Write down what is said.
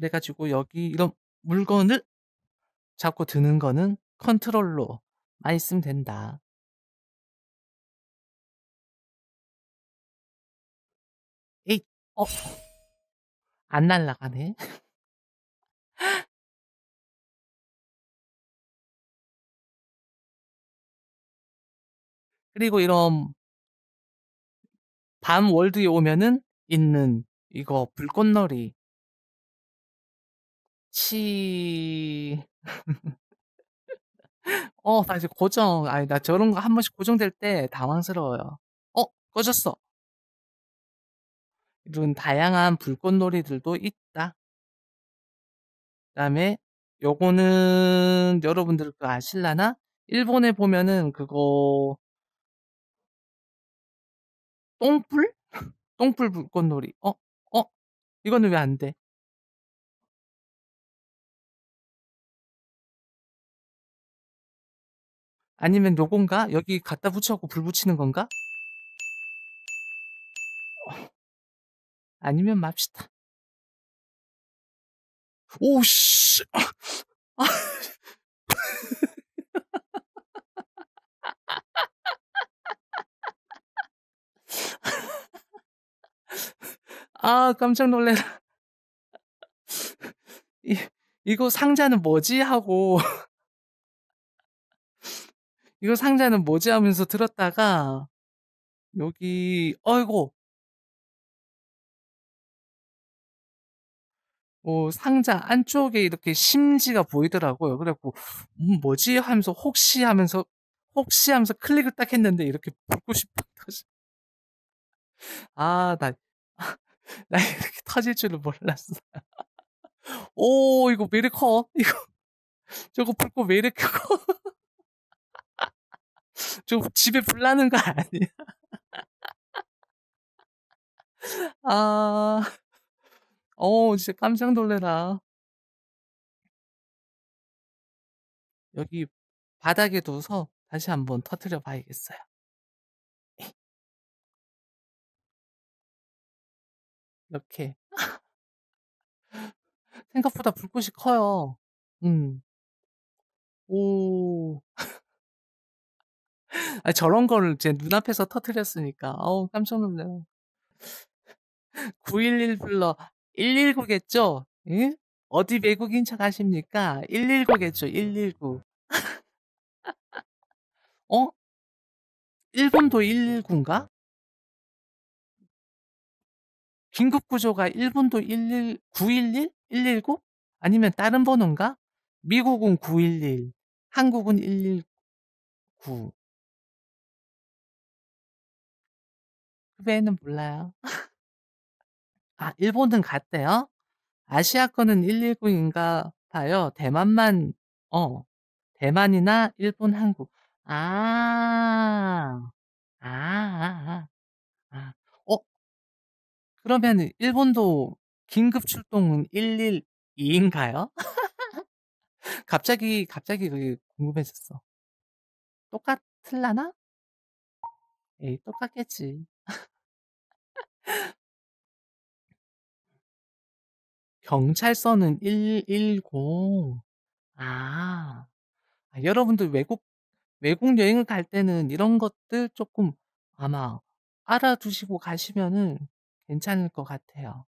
그래가지고 여기 이런 물건을 잡고 드는 거는 컨트롤로 많이 쓰면 된다. 에이, 어, 안 날라가네. 그리고 이런 밤 월드에 오면은 있는 이거 불꽃놀이 치. 어, 나 이제 고정. 아니, 나 저런 거 한 번씩 고정될 때 당황스러워요. 어, 꺼졌어. 이런 다양한 불꽃놀이들도 있다. 그다음에 요거는 여러분들 그 아실라나? 일본에 보면은 그거 똥풀? 똥풀 불꽃놀이. 어? 어? 이거는 왜 안 돼? 아니면 요건가? 여기 갖다 붙여갖고 불 붙이는 건가? 아니면 맙시다. 오씨. 아. 아, 깜짝 놀래라. 이, 이거 상자는 뭐지? 하고 이거 상자는 뭐지 하면서 들었다가 여기 어이고 뭐 어, 상자 안쪽에 이렇게 심지가 보이더라고요. 그래갖고 음, 뭐지 하면서 혹시 하면서 혹시 하면서 클릭을 딱 했는데 이렇게 붙고 싶팍 터지. 아나 나 이렇게 터질 줄은 몰랐어. 오 이거 왜리렇 커? 이거 저거 붙고 왜리렇 커? 좀 집에 불나는 거 아니야? 아, 어, 진짜 깜짝 놀래라. 여기 바닥에 둬서 다시 한번 터트려 봐야겠어요. 이렇게. 생각보다 불꽃이 커요. 음. 오. 아, 저런 걸 제 눈앞에서 터트렸으니까 아우 깜짝 놀래요. 911 불러 119겠죠? 예? 어디 외국인 척 하십니까? 119겠죠? 119. 어? 1본도 119인가? 긴급 구조가 1본도11 911? 119? 아니면 다른 번호인가? 미국은 911, 한국은 119. 그 외에는 몰라요. 아, 일본은 갔대요? 아시아 거는 119인가 봐요. 대만만, 어, 대만이나 일본, 한국. 아, 아, 아, 아. 아. 어, 그러면 일본도 긴급 출동 은 112인가요? 갑자기, 갑자기 그게 궁금해졌어. 똑같을라나? 에이, 똑같겠지. 경찰서는 1 1 0 아. 아, 여러분들 외국 외국 여행을 갈 때는 이런 것들 조금 아마 알아두시고 가시면은 괜찮을 것 같아요.